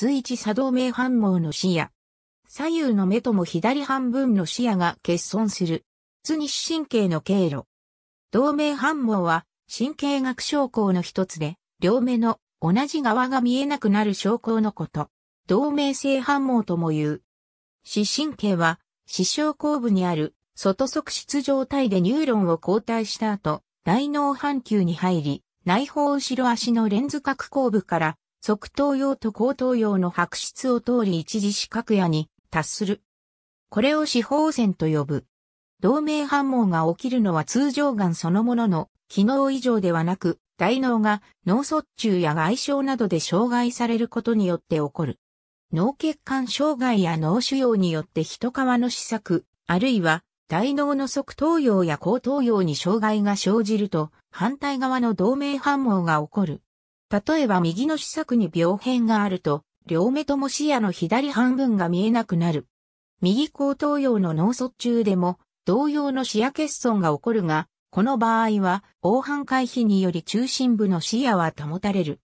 随一作動名反毛の視野。左右の目とも左半分の視野が欠損する。図西神経の経路。同名反毛は神経学症候の一つで、両目の同じ側が見えなくなる症候のこと。同名性反毛とも言う。視神経は、視床後部にある外側室状態でニューロンを交代した後、大脳半球に入り、内方後ろ足のレンズ角後部から側頭葉と後頭葉の白質を通り一時四角野に達する。これを四方線と呼ぶ。同盟反応が起きるのは通常癌そのものの機能異常ではなく、大脳が脳卒中や外傷などで障害されることによって起こる。脳血管障害や脳腫瘍によって人皮の施策、あるいは大脳の側頭葉や後頭葉に障害が生じると、反対側の同盟反応が起こる。例えば右の視策に病変があると、両目とも視野の左半分が見えなくなる。右後頭葉の脳卒中でも同様の視野欠損が起こるが、この場合は、黄斑回避により中心部の視野は保たれる。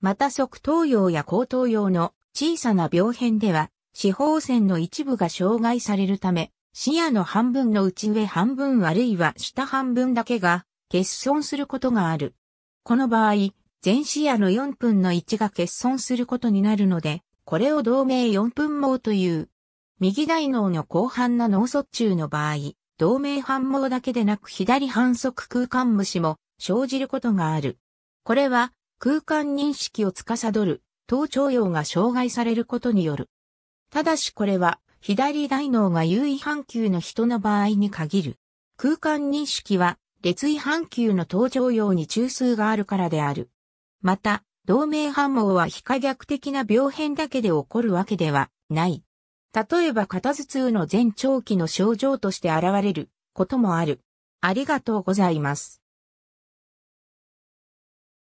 また側頭葉や後頭葉の小さな病変では、四方線の一部が障害されるため、視野の半分の内上半分あるいは下半分だけが欠損することがある。この場合、全視野の4分の1が欠損することになるので、これを同盟4分網という。右大脳の広範な脳卒中の場合、同盟反網だけでなく左反則空間虫も生じることがある。これは空間認識を司る頭頂葉が障害されることによる。ただしこれは左大脳が優位半球の人の場合に限る。空間認識は列位半球の登場用に中枢があるからである。また、同盟反応は非可逆的な病変だけで起こるわけではない。例えば肩頭痛の前長期の症状として現れることもある。ありがとうございます。